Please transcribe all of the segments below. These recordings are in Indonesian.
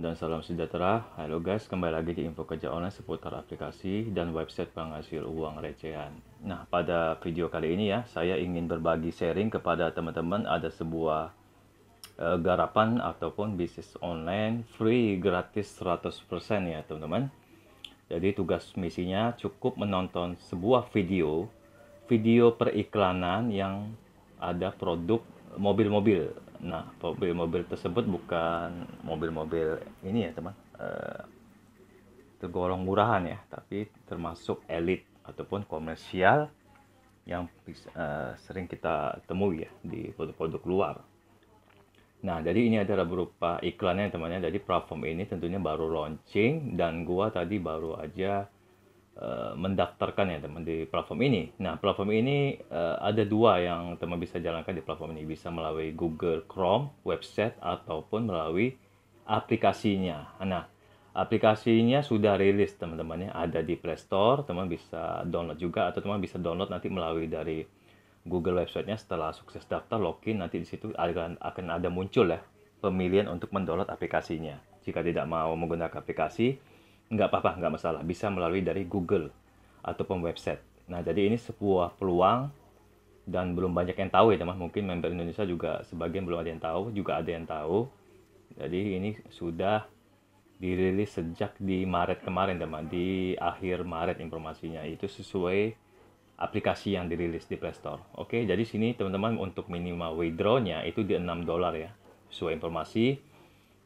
dan salam sejahtera. Halo guys, kembali lagi di info kerja online seputar aplikasi dan website penghasil uang recehan. Nah, pada video kali ini ya, saya ingin berbagi sharing kepada teman-teman ada sebuah uh, garapan ataupun bisnis online free gratis 100% ya, teman-teman. Jadi tugas misinya cukup menonton sebuah video, video periklanan yang ada produk mobil-mobil Nah, mobil-mobil tersebut bukan mobil-mobil ini ya, teman. e, tergolong murahan ya, tapi termasuk elit ataupun komersial yang e, sering kita temui ya di produk-produk luar. Nah, jadi ini adalah berupa iklannya temannya. Jadi platform ini tentunya baru launching dan gua tadi baru aja Eh, mendaftarkan ya teman di platform ini. Nah platform ini uh, ada dua yang teman bisa jalankan di platform ini bisa melalui Google Chrome website ataupun melalui aplikasinya. Nah aplikasinya sudah rilis teman-temannya ada di Play Store teman bisa download juga atau teman bisa download nanti melalui dari Google websitenya setelah sukses daftar login nanti di situ akan akan ada muncul ya pemilihan untuk mendownload aplikasinya jika tidak mau menggunakan aplikasi nggak apa-apa, nggak masalah. Bisa melalui dari Google ataupun website. Nah, jadi ini sebuah peluang dan belum banyak yang tahu ya teman. Mungkin member Indonesia juga sebagian belum ada yang tahu, juga ada yang tahu. Jadi ini sudah dirilis sejak di Maret kemarin teman, di akhir Maret informasinya. Itu sesuai aplikasi yang dirilis di Play Store. Oke, jadi sini teman-teman untuk minimal withdrawnya itu di 6 dolar ya. Sesuai informasi,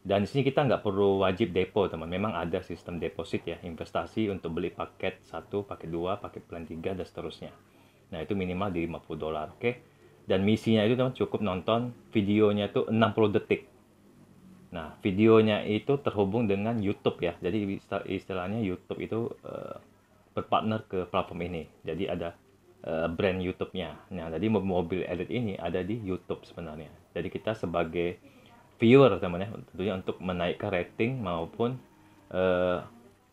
dan di sini kita nggak perlu wajib depo, teman. Memang ada sistem deposit ya, investasi untuk beli paket satu paket dua paket plan tiga dan seterusnya. Nah, itu minimal di 50 dolar, oke? Okay? Dan misinya itu teman cukup nonton videonya itu 60 detik. Nah, videonya itu terhubung dengan YouTube ya. Jadi istilahnya YouTube itu uh, berpartner ke platform ini. Jadi ada uh, brand YouTube-nya. Nah, jadi mobil edit ini ada di YouTube sebenarnya. Jadi kita sebagai viewer teman ya tentunya untuk menaikkan rating maupun uh,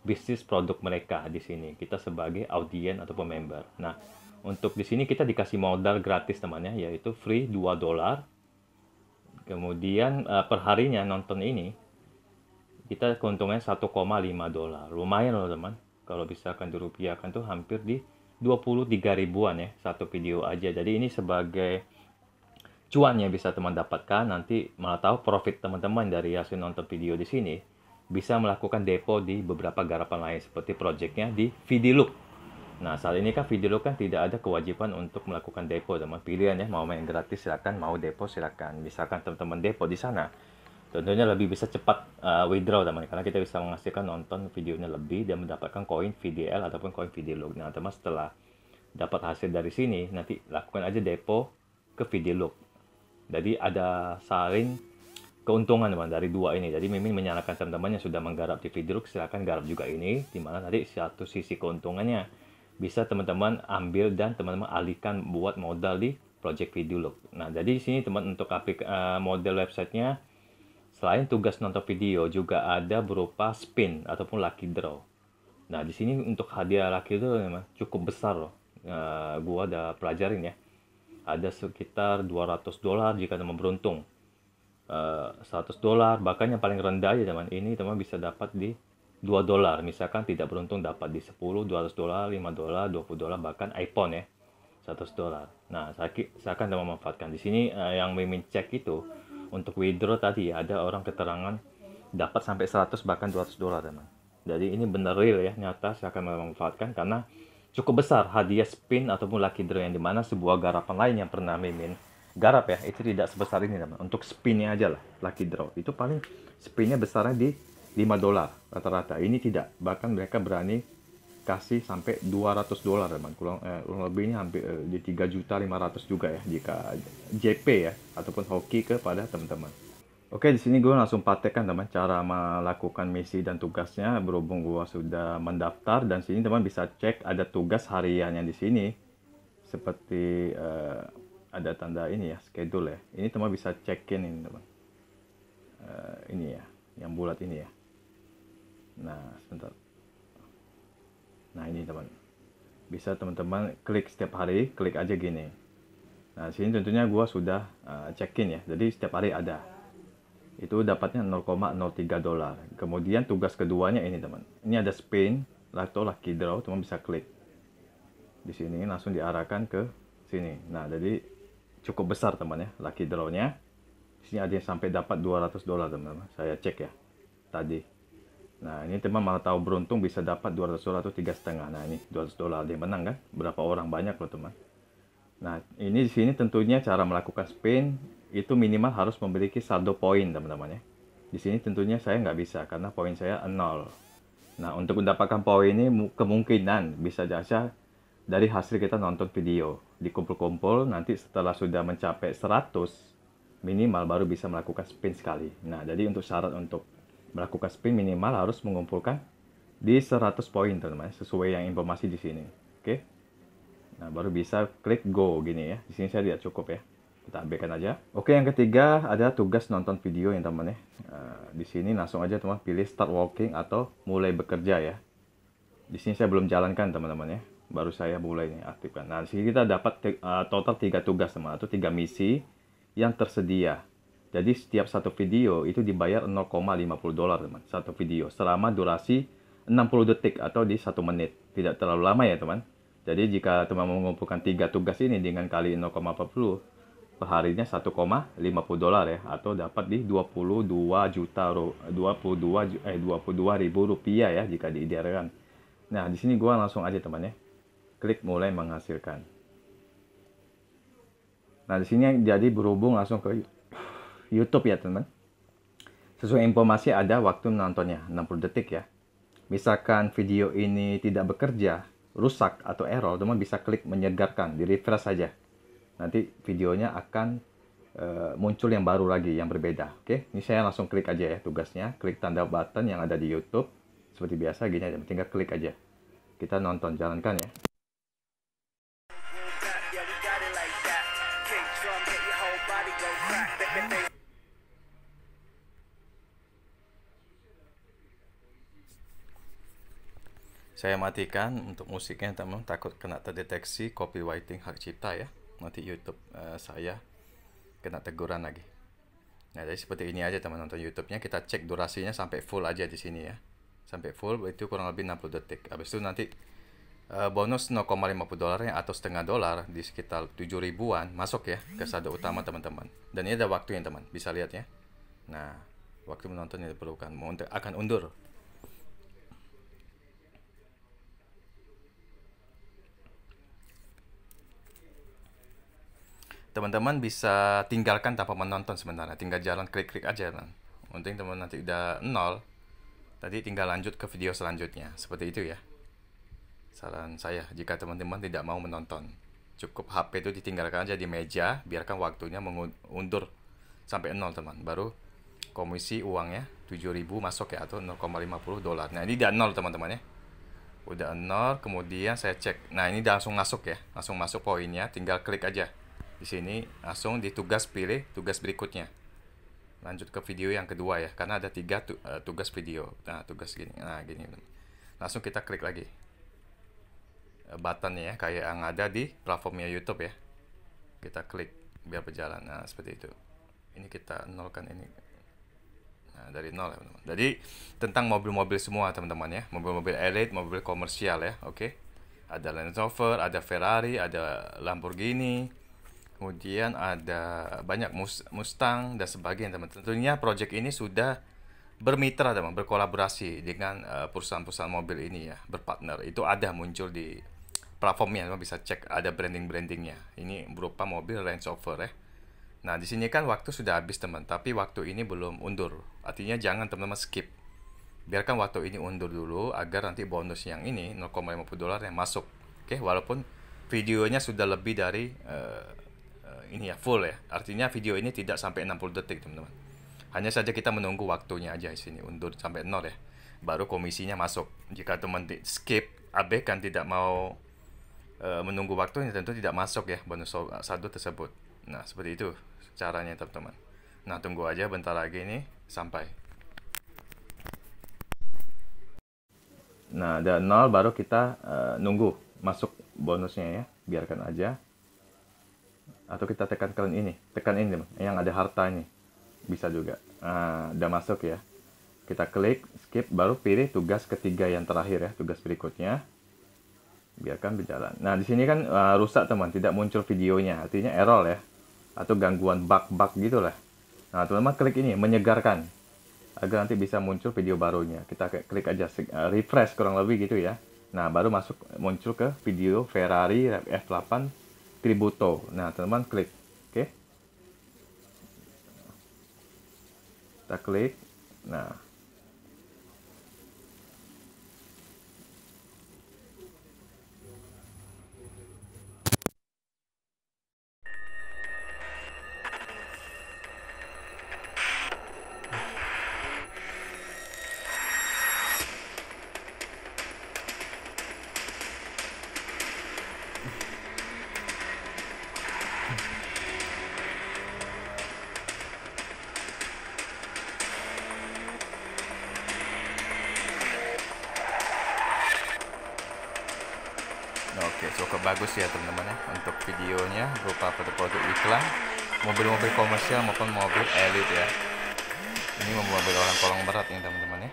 bisnis produk mereka di sini kita sebagai audien atau member nah untuk di sini kita dikasih modal gratis teman ya yaitu free 2 dolar kemudian uh, eh, perharinya nonton ini kita keuntungannya 1,5 dolar lumayan loh teman kalau bisa misalkan dirupiahkan tuh hampir di 23 ribuan ya satu video aja jadi ini sebagai cuan yang bisa teman dapatkan nanti malah tahu profit teman-teman dari hasil nonton video di sini bisa melakukan depo di beberapa garapan lain seperti projectnya di Vidiluk. Nah saat ini kan Vidiluk kan tidak ada kewajiban untuk melakukan depo teman pilihan ya mau main gratis silakan mau depo silakan misalkan teman-teman depo di sana tentunya lebih bisa cepat uh, withdraw teman karena kita bisa menghasilkan nonton videonya lebih dan mendapatkan koin VDL ataupun koin Vidiluk. Nah teman setelah dapat hasil dari sini nanti lakukan aja depo ke Vidiluk. Jadi ada saling keuntungan teman dari dua ini. Jadi Mimin menyarankan teman-teman yang sudah menggarap TV Druk silahkan garap juga ini, dimana tadi satu sisi keuntungannya bisa teman-teman ambil dan teman-teman alihkan buat modal di Project video look. Nah, jadi di sini teman untuk aplik uh, model websitenya selain tugas nonton video juga ada berupa spin ataupun lucky draw. Nah, di sini untuk hadiah lucky draw memang cukup besar loh. Uh, gua udah pelajarin ya ada sekitar 200 dolar jika teman beruntung. 100 eh, dolar, bahkan yang paling rendah ya teman ini teman bisa dapat di 2 dolar. Misalkan tidak beruntung dapat di 10, 200 dolar, 5 dolar, 20 dolar, bahkan iPhone ya. 100 dolar. Nah, saya, saya akan teman memanfaatkan. Di sini uh, yang mimin cek itu untuk withdraw tadi ada orang keterangan dapat sampai 100 bahkan 200 dolar teman. Jadi ini benar real ya, nyata saya akan memanfaatkan karena cukup besar hadiah spin ataupun lucky draw yang dimana sebuah garapan lain yang pernah mimin garap ya itu tidak sebesar ini teman untuk spinnya aja lah lucky draw itu paling spinnya besarnya di 5 dolar rata-rata ini tidak bahkan mereka berani kasih sampai 200 dolar teman kurang, eh, kurang lebih ini hampir eh, di 3 juta 500 juga ya jika JP ya ataupun hoki kepada teman-teman Oke, di sini gue langsung patekan teman cara melakukan misi dan tugasnya berhubung gue sudah mendaftar dan sini teman bisa cek ada tugas harian yang di sini seperti uh, ada tanda ini ya schedule ya. Ini teman bisa cekin ini teman. Uh, ini ya, yang bulat ini ya. Nah, sebentar. Nah ini teman, bisa teman-teman klik setiap hari, klik aja gini. Nah sini tentunya gue sudah uh, check-in ya, jadi setiap hari ada itu dapatnya 0,03 dolar. Kemudian tugas keduanya ini teman. Ini ada spin atau lucky draw, teman bisa klik. Di sini langsung diarahkan ke sini. Nah, jadi cukup besar teman ya lucky draw-nya. Di sini ada yang sampai dapat 200 dolar teman-teman. Saya cek ya tadi. Nah, ini teman malah tahu beruntung bisa dapat 200 dolar atau tiga setengah. Nah, ini 200 dolar dia menang kan? Berapa orang banyak loh teman. Nah, ini di sini tentunya cara melakukan spin itu minimal harus memiliki saldo poin teman-teman ya. Di sini tentunya saya nggak bisa karena poin saya nol. Nah untuk mendapatkan poin ini kemungkinan bisa jasa dari hasil kita nonton video. Dikumpul-kumpul nanti setelah sudah mencapai 100 minimal baru bisa melakukan spin sekali. Nah jadi untuk syarat untuk melakukan spin minimal harus mengumpulkan di 100 poin teman-teman ya, sesuai yang informasi di sini. Oke. Nah baru bisa klik go gini ya. Di sini saya lihat cukup ya kita abaikan aja. Oke, yang ketiga ada tugas nonton video yang teman ya. Uh, di sini langsung aja teman pilih start walking atau mulai bekerja ya. Di sini saya belum jalankan teman-teman ya. Baru saya mulai nih aktifkan. Nah, di sini kita dapat uh, total tiga tugas teman atau tiga misi yang tersedia. Jadi setiap satu video itu dibayar 0,50 dolar teman. Satu video selama durasi 60 detik atau di satu menit. Tidak terlalu lama ya teman. Jadi jika teman mengumpulkan tiga tugas ini dengan kali 0,40 perharinya 1,50 dolar ya atau dapat di 22 juta 22 eh 22 ribu rupiah ya jika diidealkan. Nah di sini gua langsung aja teman ya klik mulai menghasilkan. Nah di sini jadi berhubung langsung ke YouTube ya teman. Sesuai informasi ada waktu menontonnya 60 detik ya. Misalkan video ini tidak bekerja, rusak atau error, teman bisa klik menyegarkan, di refresh saja nanti videonya akan eh, muncul yang baru lagi yang berbeda oke ini saya langsung klik aja ya tugasnya klik tanda button yang ada di YouTube seperti biasa gini aja tinggal klik aja kita nonton jalankan ya saya matikan untuk musiknya teman takut kena terdeteksi copywriting hak cipta ya nanti YouTube uh, saya kena teguran lagi. Nah, jadi seperti ini aja teman nonton YouTube-nya kita cek durasinya sampai full aja di sini ya. Sampai full itu kurang lebih 60 detik. Habis itu nanti uh, bonus 0,50 dolarnya atau setengah dolar di sekitar 7 ribuan masuk ya ke saldo utama teman-teman. Dan ini ada waktunya teman, bisa lihat ya. Nah, waktu menonton yang diperlukan. akan undur teman-teman bisa tinggalkan tanpa menonton sebenarnya tinggal jalan klik-klik aja kan untung teman nanti udah nol tadi tinggal lanjut ke video selanjutnya seperti itu ya saran saya jika teman-teman tidak mau menonton cukup HP itu ditinggalkan aja di meja biarkan waktunya mengundur sampai nol teman baru komisi uangnya 7000 masuk ya atau 0,50 dolar nah ini udah nol teman-teman ya udah nol kemudian saya cek nah ini langsung masuk ya langsung masuk poinnya tinggal klik aja di sini langsung ditugas pilih tugas berikutnya lanjut ke video yang kedua ya karena ada tiga tu, uh, tugas video nah tugas gini nah gini langsung kita klik lagi uh, ya kayak yang ada di platformnya YouTube ya kita klik biar berjalan nah seperti itu ini kita nolkan ini nah dari nol ya teman-teman jadi tentang mobil-mobil semua teman-teman ya mobil-mobil elite mobil komersial ya oke okay? ada Land Rover ada Ferrari ada Lamborghini kemudian ada banyak Mustang dan sebagainya teman tentunya project ini sudah bermitra teman berkolaborasi dengan eh, perusahaan-perusahaan mobil ini ya berpartner itu ada muncul di platformnya teman bisa cek ada branding brandingnya ini berupa mobil Range Rover ya nah di sini kan waktu sudah habis teman tapi waktu ini belum undur artinya jangan teman-teman skip biarkan waktu ini undur dulu agar nanti bonus yang ini 0,50 dolar yang masuk oke okay? walaupun videonya sudah lebih dari uh, ini ya full ya. Artinya video ini tidak sampai 60 detik, teman-teman. Hanya saja kita menunggu waktunya aja di sini undur sampai nol ya. Baru komisinya masuk. Jika teman skip abaikan tidak mau e, menunggu waktunya tentu tidak masuk ya bonus satu tersebut. Nah, seperti itu caranya, teman-teman. Nah, tunggu aja bentar lagi ini sampai. Nah, ada nol baru kita e, nunggu masuk bonusnya ya. Biarkan aja atau kita tekan kalian ini tekan ini yang ada harta ini bisa juga nah, udah masuk ya kita klik skip baru pilih tugas ketiga yang terakhir ya tugas berikutnya biarkan berjalan nah di sini kan uh, rusak teman tidak muncul videonya artinya error ya atau gangguan bug-bug gitulah nah teman-teman klik ini menyegarkan agar nanti bisa muncul video barunya kita klik aja ah, refresh kurang lebih gitu ya nah baru masuk muncul ke video Ferrari F8 Tributo. Nah, teman-teman klik. Oke. Okay. Kita klik. Nah, bagus ya teman-teman ya untuk videonya berupa produk-produk iklan mobil-mobil komersial maupun mobil elit ya ini mobil orang kolong berat ini teman-teman ya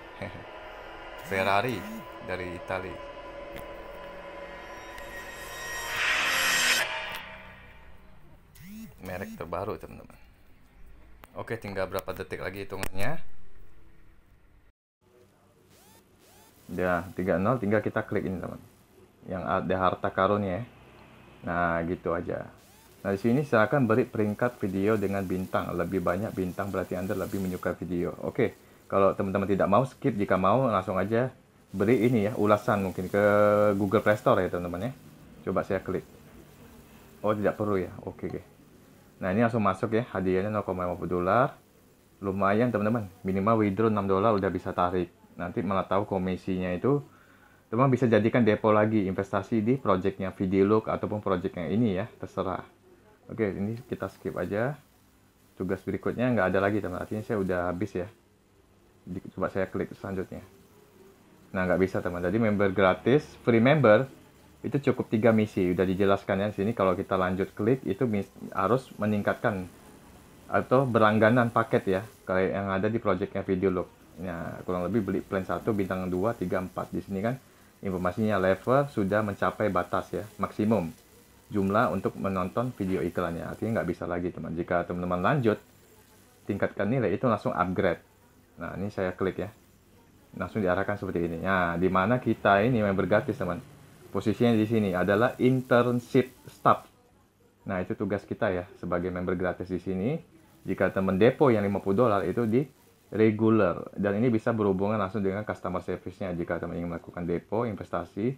Ferrari dari Italia merek terbaru teman-teman oke tinggal berapa detik lagi hitungannya ya 30 tinggal kita klik ini teman-teman yang ada harta karunnya. Nah, gitu aja. Nah, di sini akan beri peringkat video dengan bintang. Lebih banyak bintang berarti Anda lebih menyukai video. Oke, kalau teman-teman tidak mau, skip. Jika mau, langsung aja beri ini ya, ulasan mungkin ke Google Play Store ya, teman-teman ya. Coba saya klik. Oh, tidak perlu ya. Oke, oke. Nah, ini langsung masuk ya. Hadiahnya 0,50 dolar. Lumayan, teman-teman. Minimal withdraw 6 dolar udah bisa tarik. Nanti malah tahu komisinya itu teman bisa jadikan depo lagi investasi di projectnya Videolook ataupun projectnya ini ya terserah oke ini kita skip aja tugas berikutnya nggak ada lagi teman artinya saya udah habis ya coba saya klik selanjutnya nah nggak bisa teman jadi member gratis free member itu cukup tiga misi udah dijelaskan ya di sini kalau kita lanjut klik itu harus meningkatkan atau berlangganan paket ya kayak yang ada di projectnya Videolook nah kurang lebih beli plan 1 bintang 2 3 4 di sini kan Informasinya level sudah mencapai batas ya, maksimum jumlah untuk menonton video iklannya. Artinya nggak bisa lagi teman. Jika teman-teman lanjut, tingkatkan nilai itu langsung upgrade. Nah, ini saya klik ya. Langsung diarahkan seperti ini. Nah, di mana kita ini member gratis teman. Posisinya di sini adalah internship staff. Nah, itu tugas kita ya sebagai member gratis di sini. Jika teman depo yang 50 dolar itu di regular dan ini bisa berhubungan langsung dengan customer service-nya jika teman ingin melakukan depo investasi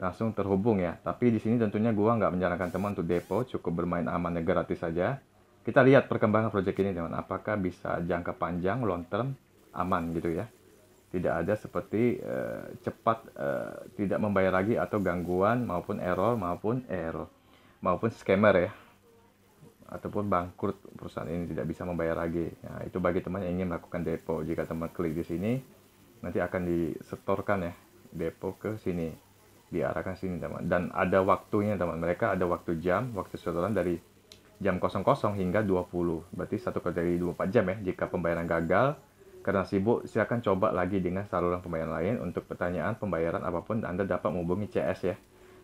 langsung terhubung ya tapi di sini tentunya gua nggak menyarankan teman untuk depo cukup bermain aman dan gratis saja kita lihat perkembangan project ini teman apakah bisa jangka panjang long term aman gitu ya tidak ada seperti uh, cepat uh, tidak membayar lagi atau gangguan maupun error maupun error maupun scammer ya ataupun bangkrut perusahaan ini tidak bisa membayar lagi. Nah, itu bagi teman yang ingin melakukan depo. Jika teman klik di sini, nanti akan disetorkan ya depo ke sini, diarahkan sini teman. Dan ada waktunya teman. Mereka ada waktu jam, waktu setoran dari jam 00 hingga 20. Berarti satu kali dari 24 jam ya. Jika pembayaran gagal karena sibuk, silakan coba lagi dengan saluran pembayaran lain. Untuk pertanyaan pembayaran apapun, Anda dapat menghubungi CS ya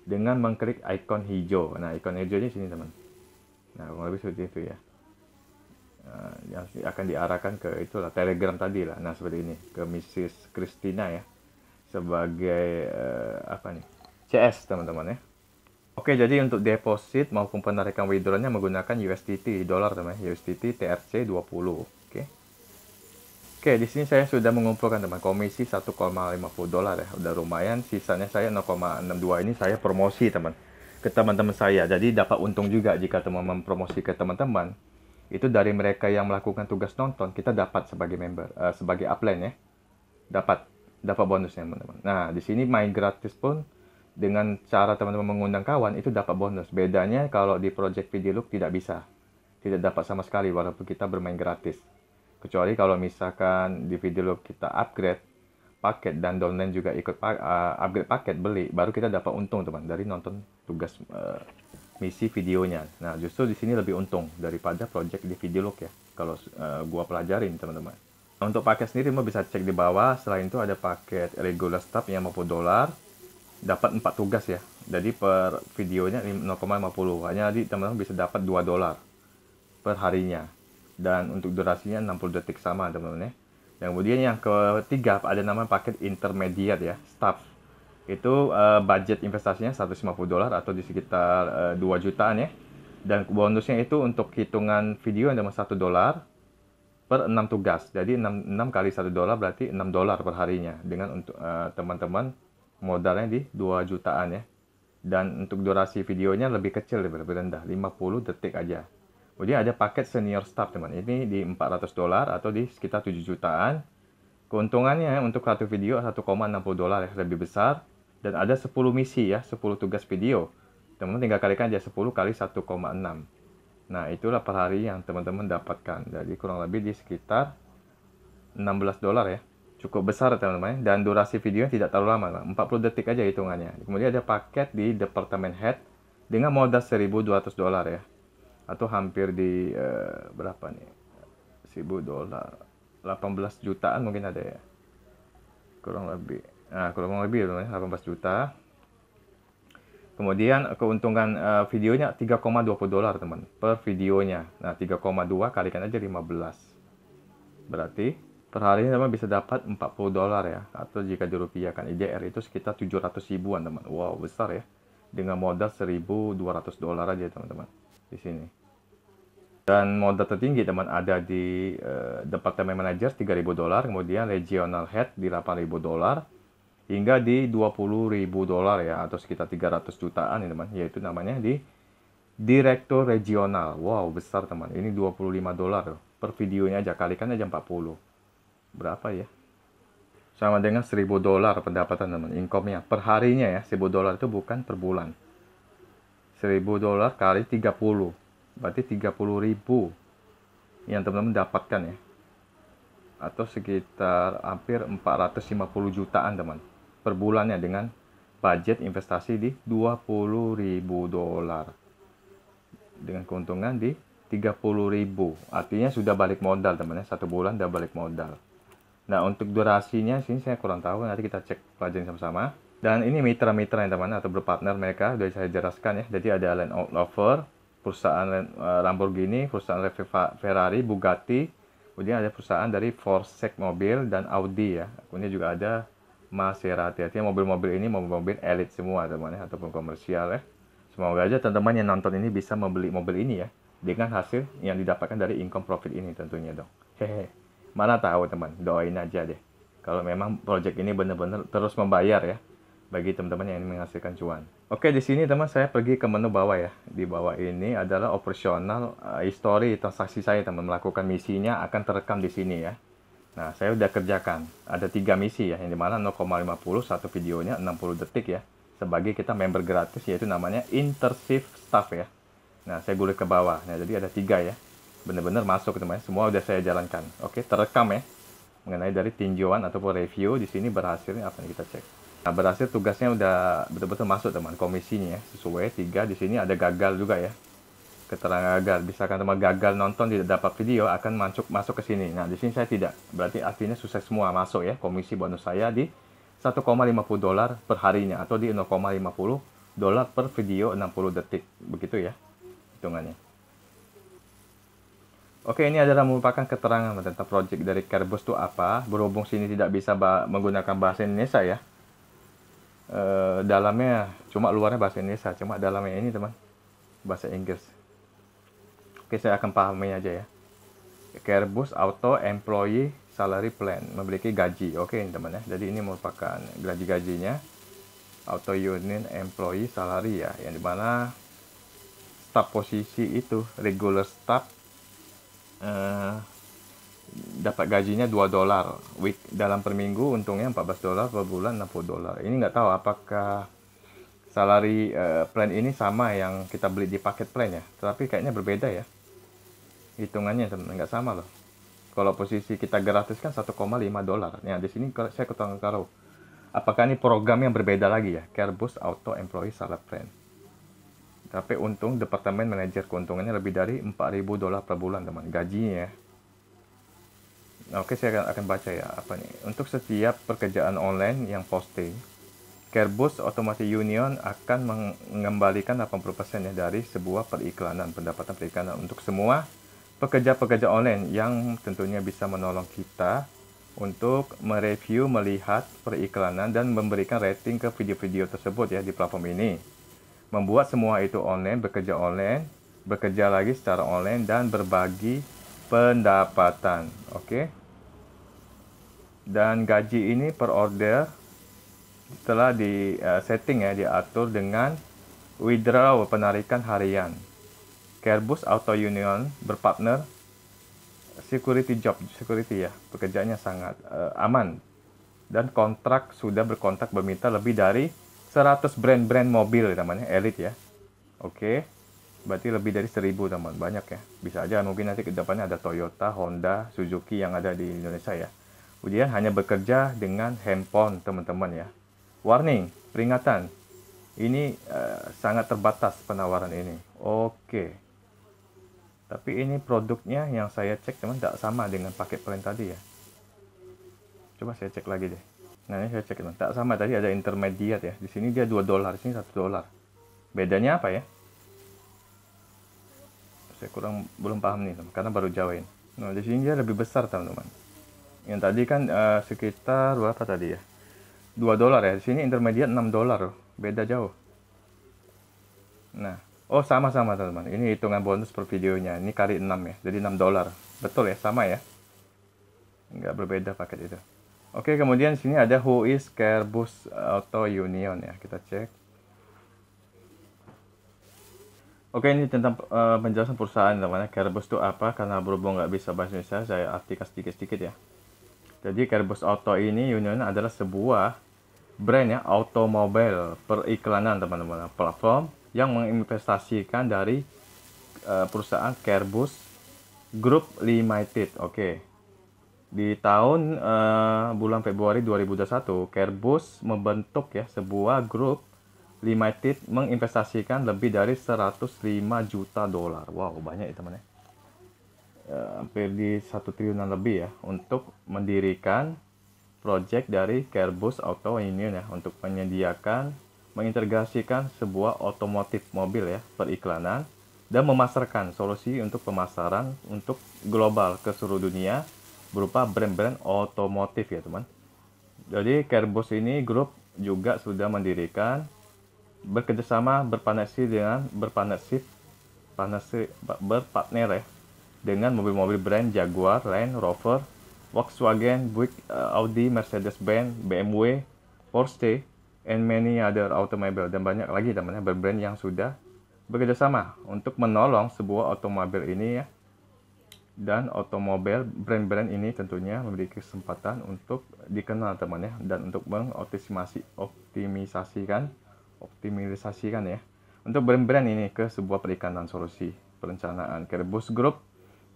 dengan mengklik ikon hijau. Nah, ikon ini sini teman nah kurang lebih seperti itu ya uh, yang akan diarahkan ke itulah telegram tadi lah nah seperti ini ke Mrs. Christina ya sebagai uh, apa nih CS teman-teman ya Oke, jadi untuk deposit maupun penarikan withdrawnya menggunakan USDT dolar teman, ya. USDT TRC 20. Oke. Oke, di sini saya sudah mengumpulkan teman komisi 1,50 dolar ya, udah lumayan. Sisanya saya 0,62 ini saya promosi teman ke teman-teman saya. Jadi dapat untung juga jika teman-teman promosi ke teman-teman. Itu dari mereka yang melakukan tugas nonton, kita dapat sebagai member, uh, sebagai upline ya. Dapat dapat bonusnya teman-teman. Nah, di sini main gratis pun dengan cara teman-teman mengundang kawan itu dapat bonus. Bedanya kalau di project video look tidak bisa. Tidak dapat sama sekali walaupun kita bermain gratis. Kecuali kalau misalkan di video look kita upgrade paket dan downline juga ikut uh, upgrade paket beli baru kita dapat untung teman dari nonton tugas uh, misi videonya nah justru di sini lebih untung daripada project di video log ya kalau uh, gua pelajarin teman-teman nah, untuk paket sendiri mau bisa cek di bawah selain itu ada paket regular staff yang 50 dolar dapat 4 tugas ya jadi per videonya 0,50 hanya di teman-teman bisa dapat 2 dolar per harinya dan untuk durasinya 60 detik sama teman-teman ya Kemudian yang ketiga ada nama paket intermediate ya, staff. Itu uh, budget investasinya 150 dolar atau di sekitar uh, eh, 2 jutaan ya. Dan bonusnya itu untuk hitungan video yang cuma 1 dolar per 6 tugas. Jadi 6, 6 kali 1 dolar berarti 6 dolar per harinya dengan untuk uh, teman-teman modalnya di 2 jutaan ya. Dan untuk durasi videonya lebih kecil, lebih rendah, 50 detik aja Kemudian oh, ada paket senior staff teman. Ini di 400 dolar atau di sekitar 7 jutaan. Keuntungannya untuk satu video 1,60 dolar yang lebih besar dan ada 10 misi ya, 10 tugas video. Teman-teman tinggal kalikan aja 10 kali 1,6. Nah, itulah per hari yang teman-teman dapatkan. Jadi kurang lebih di sekitar 16 dolar ya. Cukup besar teman-teman dan durasi videonya tidak terlalu lama lah. 40 detik aja hitungannya. Kemudian ada paket di Departemen Head dengan modal 1200 dolar ya atau hampir di uh, berapa nih? 1000 dolar. 18 jutaan mungkin ada ya. Kurang lebih. Nah, kurang lebih ya, 18 juta. Kemudian keuntungan uh, videonya 3,20 dolar, teman, per videonya. Nah, 3,2 kalikan aja 15. Berarti per hari teman bisa dapat 40 dolar ya, atau jika dirupiahkan IDR itu sekitar 700 ribuan, teman. Wow, besar ya. Dengan modal 1.200 dolar aja, teman-teman. Di sini. Dan modal tertinggi teman ada di uh, eh, Departemen Manager 3.000 dolar, kemudian Regional Head di 8.000 dolar, hingga di 20.000 dolar ya, atau sekitar 300 jutaan ya teman, yaitu namanya di Direktur Regional. Wow, besar teman. Ini 25 dolar per videonya aja, kalikan aja 40. Berapa ya? Sama dengan 1.000 dolar pendapatan teman, income-nya. Per harinya ya, 1.000 dolar itu bukan per bulan. 1000 dolar kali 30 berarti 30.000 yang teman-teman dapatkan ya atau sekitar hampir 450 jutaan teman per bulannya dengan budget investasi di 20.000 dolar dengan keuntungan di 30.000 artinya sudah balik modal teman ya satu bulan sudah balik modal nah untuk durasinya sini saya kurang tahu nanti kita cek pelajarin sama-sama dan ini mitra-mitra yang teman atau berpartner mereka sudah saya jelaskan ya jadi ada land offer perusahaan eh, Lamborghini, perusahaan Ferrari, Bugatti, kemudian ada perusahaan dari Forsec Mobil dan Audi ya. Kemudian juga ada Maserati. Artinya mobil-mobil ini mobil-mobil elit semua teman teman ya ataupun komersial ya. Semoga aja teman-teman yang nonton ini bisa membeli mobil ini ya dengan hasil yang didapatkan dari income profit ini tentunya dong. Hehe. Mana tahu teman, doain aja deh. Kalau memang project ini benar-benar terus membayar ya bagi teman-teman yang ingin menghasilkan cuan. Oke, di sini teman saya pergi ke menu bawah ya. Di bawah ini adalah operasional uh, history transaksi saya teman melakukan misinya akan terekam di sini ya. Nah, saya udah kerjakan. Ada tiga misi ya, yang dimana 0,50 satu videonya 60 detik ya. Sebagai kita member gratis yaitu namanya intensive Staff ya. Nah, saya gulir ke bawah. Nah, jadi ada tiga ya. benar-benar masuk teman, semua udah saya jalankan. Oke, terekam ya. Mengenai dari tinjauan ataupun review di sini berhasilnya apa yang kita cek. Nah, berhasil tugasnya udah betul-betul masuk teman komisinya ya, sesuai tiga di sini ada gagal juga ya keterangan gagal misalkan teman gagal nonton tidak dapat video akan masuk masuk ke sini nah di sini saya tidak berarti artinya sukses semua masuk ya komisi bonus saya di 1,50 dolar per harinya atau di 0,50 dolar per video 60 detik begitu ya hitungannya Oke, ini adalah merupakan keterangan tentang project dari Kerbus itu apa. Berhubung sini tidak bisa menggunakan bahasa Indonesia ya, Eh, dalamnya cuma luarnya bahasa Indonesia cuma dalamnya ini teman bahasa Inggris oke saya akan pahami aja ya Kerbus Auto Employee Salary Plan memiliki gaji oke ini teman ya jadi ini merupakan gaji-gajinya Auto Union Employee Salary ya yang dimana staff posisi itu regular staff eh, dapat gajinya 2 dolar week dalam per minggu untungnya 14 dolar per bulan 60 dolar ini nggak tahu apakah salary uh, plan ini sama yang kita beli di paket plan ya tetapi kayaknya berbeda ya hitungannya teman nggak sama loh kalau posisi kita gratis kan 1,5 dolar nah di sini saya ketahuan karo apakah ini program yang berbeda lagi ya Kerbus Auto Employee Salary Plan tapi untung departemen manajer keuntungannya lebih dari 4.000 dolar per bulan teman gajinya ya. Oke, saya akan, akan baca ya apa nih. Untuk setiap pekerjaan online yang posting, Kerbus otomasi Union akan mengembalikan 80% ya dari sebuah periklanan, pendapatan periklanan untuk semua pekerja-pekerja online yang tentunya bisa menolong kita untuk mereview, melihat periklanan dan memberikan rating ke video-video tersebut ya di platform ini. Membuat semua itu online, bekerja online, bekerja lagi secara online dan berbagi pendapatan. Oke. Okay? dan gaji ini per order telah di eh, setting ya diatur dengan withdraw penarikan harian. Carebus Auto Union berpartner security job security ya pekerjaannya sangat uh, aman dan kontrak sudah berkontak meminta lebih dari 100 brand-brand mobil namanya elit ya. Oke. Berarti lebih dari 1000 teman, banyak ya. Bisa aja mungkin nanti ke depannya ada Toyota, Honda, Suzuki yang ada di Indonesia ya. Ujian hanya bekerja dengan handphone, teman-teman ya. Warning, peringatan. Ini uh, sangat terbatas penawaran ini. Oke. Tapi ini produknya yang saya cek teman tidak sama dengan paket plan tadi ya. Coba saya cek lagi deh. Nah, ini saya cek teman. tidak sama tadi ada intermediate ya. Di sini dia 2 dolar, di sini 1 dolar. Bedanya apa ya? Saya kurang belum paham nih, teman, karena baru jawain. Nah, di sini dia lebih besar, teman-teman yang tadi kan uh, sekitar berapa tadi ya 2 dolar ya di sini intermediate 6 dolar beda jauh nah oh sama-sama teman-teman ini hitungan bonus per videonya ini kali 6 ya jadi 6 dolar betul ya sama ya nggak berbeda paket itu oke kemudian sini ada who is Kerbus Auto Union ya kita cek Oke ini tentang uh, penjelasan perusahaan namanya teman Kerbus itu apa? Karena berhubung nggak bisa bahasa Indonesia, saya artikan sedikit-sedikit ya. Jadi Carbus Auto ini Union adalah sebuah brand ya automobil periklanan teman-teman platform yang menginvestasikan dari uh, perusahaan Carbus Group Limited. Oke. Okay. Di tahun uh, bulan Februari 2021, Carbus membentuk ya sebuah grup Limited menginvestasikan lebih dari 105 juta dolar. Wow, banyak ya teman-teman. Ya uh, hampir di satu triliunan lebih ya untuk mendirikan project dari Kerbus Auto ini ya untuk menyediakan mengintegrasikan sebuah otomotif mobil ya periklanan dan memasarkan solusi untuk pemasaran untuk global ke seluruh dunia berupa brand-brand otomotif ya teman. Jadi Kerbus ini grup juga sudah mendirikan bekerjasama berpartnership dengan berpartnership partnership berpartner ya dengan mobil-mobil brand Jaguar, Land Rover, Volkswagen, Buick, eh, Audi, Mercedes-Benz, BMW, Porsche, and many other automobile dan banyak lagi temannya brand-brand yang sudah bekerjasama untuk menolong sebuah otomobil ini ya dan otomobil brand-brand ini tentunya memiliki kesempatan untuk dikenal teman ya dan untuk mengoptimasi optimisasikan optimisasikan ya untuk brand-brand ini ke sebuah perikanan solusi perencanaan Kerbus Group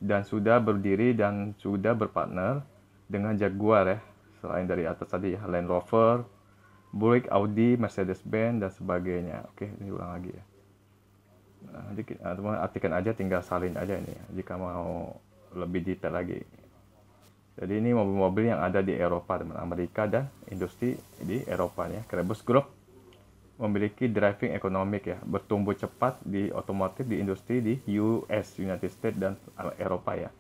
dan sudah berdiri dan sudah berpartner dengan Jaguar ya. Selain dari atas tadi ya, Land Rover, Buick, Audi, Mercedes-Benz dan sebagainya. Oke, ini ulang lagi ya. Nah, teman ah, artikan aja tinggal salin aja ini ya, jika mau lebih detail lagi. Jadi ini mobil-mobil yang ada di Eropa, teman Amerika dan industri di Eropa ya. Krebus Group memiliki driving economic ya, bertumbuh cepat di otomotif di industri di US, United States dan Eropa ya.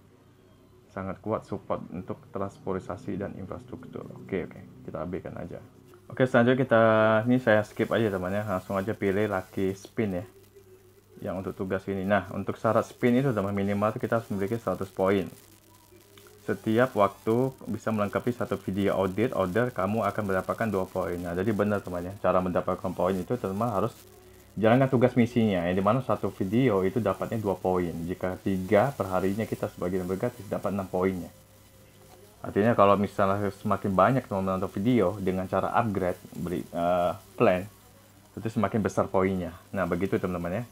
Sangat kuat support untuk transportasi dan infrastruktur. Oke, oke. Kita abaikan aja. Oke, selanjutnya kita ini saya skip aja temannya, langsung aja pilih laki spin ya. Yang untuk tugas ini. Nah, untuk syarat spin itu teman minimal kita harus memiliki 100 poin setiap waktu bisa melengkapi satu video audit order kamu akan mendapatkan dua poin nah jadi benar teman ya cara mendapatkan poin itu teman harus jalankan tugas misinya yang dimana satu video itu dapatnya dua poin jika tiga perharinya kita sebagian bergratis dapat enam poinnya artinya kalau misalnya semakin banyak teman menonton video dengan cara upgrade beri uh, plan itu semakin besar poinnya nah begitu teman-teman ya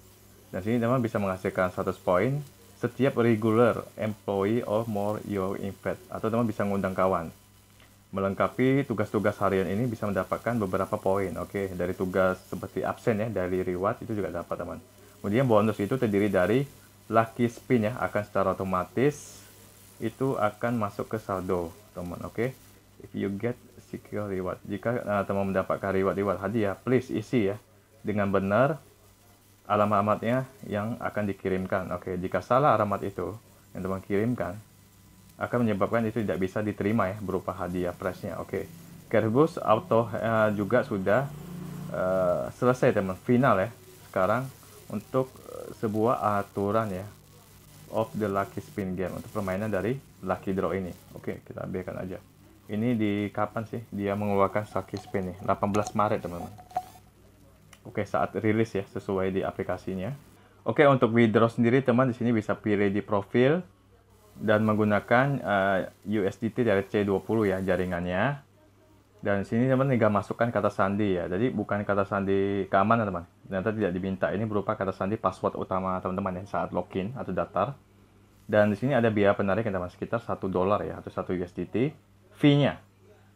dan sini teman bisa menghasilkan 100 poin setiap regular employee or more your invest atau teman bisa ngundang kawan. Melengkapi tugas-tugas harian ini bisa mendapatkan beberapa poin. Oke, okay? dari tugas seperti absen ya, dari reward itu juga dapat teman. Kemudian bonus itu terdiri dari lucky spin ya akan secara otomatis itu akan masuk ke saldo teman oke okay? if you get secure reward jika uh, teman mendapatkan reward reward hadiah please isi ya dengan benar alamatnya yang akan dikirimkan. Oke, jika salah alamat itu yang teman kirimkan, akan menyebabkan itu tidak bisa diterima ya berupa hadiah presnya. nya Oke. Kerbus auto uh, juga sudah uh, selesai teman final ya. Sekarang untuk eh, sebuah aturan ya of the lucky spin game untuk permainan dari lucky draw ini. Oke, kita ambilkan aja. Ini di kapan sih dia mengeluarkan lucky spin nih? 18 Maret, teman-teman. Oke, saat rilis ya sesuai di aplikasinya. Oke, untuk withdraw sendiri teman di sini bisa pilih di profil dan menggunakan uh, eh, USDT dari C20 ya jaringannya. Dan sini teman tinggal masukkan kata sandi ya. Jadi bukan kata sandi keamanan teman. Ternyata tidak diminta. Ini berupa kata sandi password utama teman-teman yang saat login atau daftar. Dan di sini ada biaya penarikan teman sekitar 1 dolar ya atau 1 USDT. Fee-nya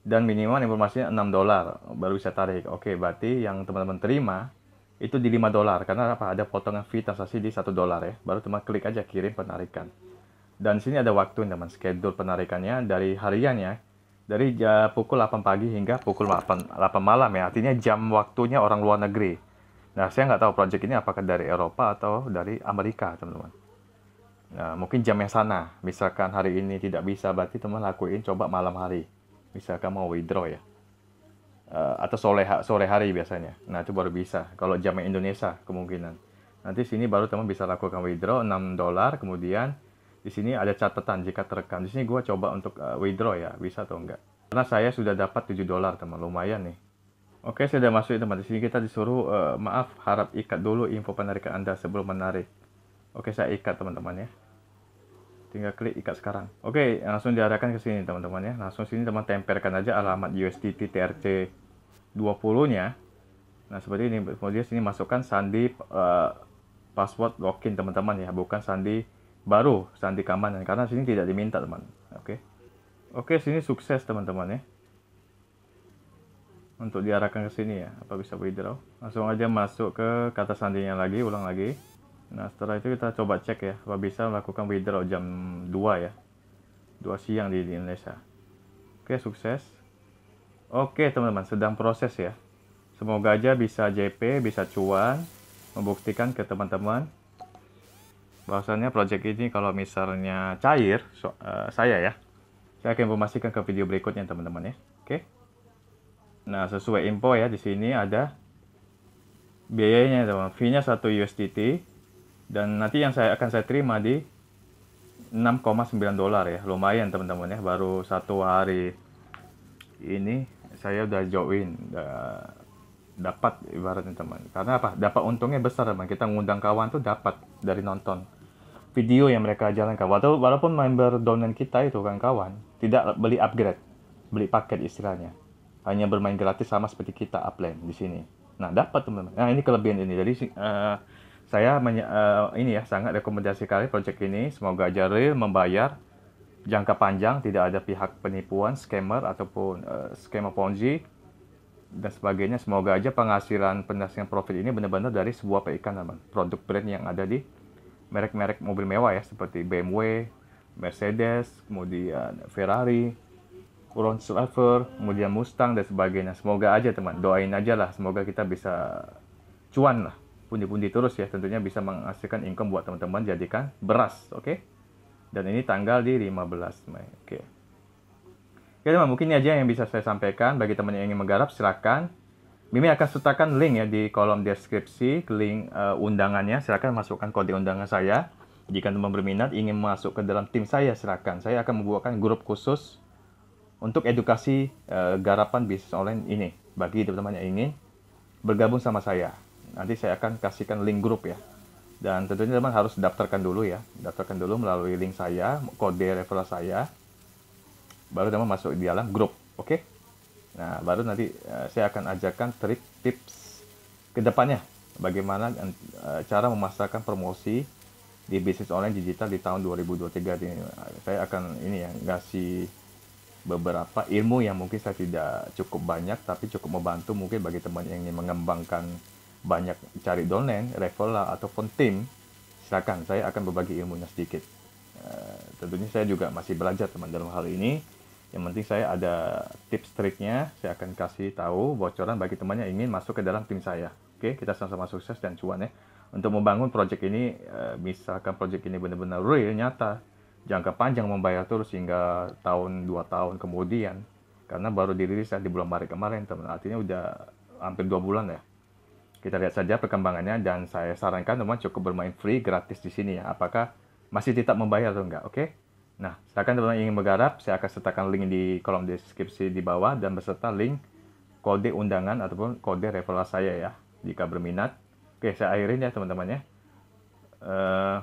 dan minimal informasinya 6 dolar baru bisa tarik. Oke, berarti yang teman-teman terima itu di 5 dolar karena apa? Ada potongan fee transaksi di 1 dolar ya. Baru teman klik aja kirim penarikan. Dan sini ada waktu teman schedule penarikannya dari hariannya dari ja, pukul 8 pagi hingga pukul 8, 8 malam ya. Artinya jam waktunya orang luar negeri. Nah, saya nggak tahu project ini apakah dari Eropa atau dari Amerika, teman-teman. Nah, mungkin jamnya sana. Misalkan hari ini tidak bisa, berarti teman lakuin coba malam hari misalkan mau withdraw ya uh, atau sore sore hari biasanya nah itu baru bisa kalau jamnya Indonesia kemungkinan nanti sini baru teman bisa lakukan withdraw 6 dolar kemudian di sini ada catatan jika terekam di sini gue coba untuk uh, withdraw ya bisa atau enggak karena saya sudah dapat 7 dolar teman lumayan nih Oke, saya sudah masuk ya, teman. Di sini kita disuruh uh, maaf harap ikat dulu info penarikan Anda sebelum menarik. Oke, saya ikat teman-teman ya tinggal klik ikat sekarang oke okay, langsung diarahkan ke sini teman-teman ya langsung sini teman tempelkan aja alamat USDT TRC 20 nya nah seperti ini kemudian sini masukkan sandi uh, password login teman-teman ya bukan sandi baru sandi keamanan karena sini tidak diminta teman oke okay. oke okay, sini sukses teman-teman ya untuk diarahkan ke sini ya apa bisa withdraw langsung aja masuk ke kata sandinya lagi ulang lagi Nah setelah itu kita coba cek ya, apa bisa melakukan withdraw jam 2 ya, 2 siang di, di Indonesia. Oke sukses. Oke teman-teman sedang proses ya. Semoga aja bisa JP, bisa cuan, membuktikan ke teman-teman bahwasannya project ini kalau misalnya cair, so, uh, saya ya, saya akan informasikan ke video berikutnya teman-teman ya, oke? Nah sesuai info ya di sini ada biayanya teman, fee-nya 1 USDT, dan nanti yang saya akan saya terima di 6,9 dolar ya lumayan teman-teman ya baru satu hari ini saya udah join udah dapat ibaratnya teman karena apa dapat untungnya besar teman kita ngundang kawan tuh dapat dari nonton video yang mereka jalankan walaupun member donan kita itu kan kawan tidak beli upgrade beli paket istilahnya hanya bermain gratis sama seperti kita upline di sini nah dapat teman-teman nah ini kelebihan ini jadi uh, saya uh, ini ya sangat rekomendasi kali proyek ini semoga aja membayar jangka panjang tidak ada pihak penipuan scammer ataupun uh, eh, skema ponzi dan sebagainya semoga aja penghasilan penghasilan profit ini benar-benar dari sebuah PIK teman produk brand yang ada di merek-merek mobil mewah ya seperti BMW Mercedes kemudian Ferrari Range Rover kemudian Mustang dan sebagainya semoga aja teman doain aja lah semoga kita bisa cuan lah pundi-pundi terus ya tentunya bisa menghasilkan income buat teman-teman jadikan beras oke okay? dan ini tanggal di 15 Mei oke okay. Oke teman, mungkin ini aja yang bisa saya sampaikan. Bagi teman yang ingin menggarap, silakan. Mimi akan sertakan link ya di kolom deskripsi, link uh, undangannya. Silakan masukkan kode undangan saya. Jika teman berminat ingin masuk ke dalam tim saya, silakan. Saya akan membuatkan grup khusus untuk edukasi uh, garapan bisnis online ini bagi teman-teman yang ingin bergabung sama saya. Nanti saya akan kasihkan link grup ya. Dan tentunya teman harus daftarkan dulu ya. Daftarkan dulu melalui link saya, kode referral saya. Baru teman masuk di dalam grup, oke? Okay? Nah, baru nanti uh, saya akan ajarkan trik tips kedepannya bagaimana uh, cara memasarkan promosi di bisnis online digital di tahun 2023 ini. Saya akan ini ya, ngasih beberapa ilmu yang mungkin saya tidak cukup banyak tapi cukup membantu mungkin bagi teman yang ingin mengembangkan banyak cari donen, referral ataupun tim, silakan saya akan berbagi ilmunya sedikit. Uh, tentunya saya juga masih belajar teman dalam hal ini. Yang penting saya ada tips triknya, saya akan kasih tahu bocoran bagi temannya yang ingin masuk ke dalam tim saya. Oke, kita sama-sama sukses dan cuan ya. Untuk membangun project ini, uh, misalkan project ini benar-benar real, nyata, jangka panjang membayar terus hingga tahun dua tahun kemudian karena baru dirilis ya di bulan Maret kemarin teman artinya udah hampir dua bulan ya kita lihat saja perkembangannya dan saya sarankan teman cukup bermain free gratis di sini ya. Apakah masih tetap membayar atau enggak, oke? Okay? Nah, silakan teman-teman ingin menggarap, saya akan sertakan link di kolom deskripsi di bawah dan beserta link kode undangan ataupun kode referral saya ya, jika berminat. Oke, saya akhirin ya teman-teman ya. Uh,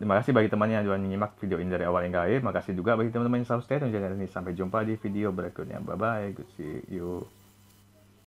terima kasih bagi teman teman yang sudah menyimak video ini dari awal hingga akhir. Terima kasih juga bagi teman-teman yang selalu stay ini. Sampai jumpa di video berikutnya. Bye-bye. Good see you.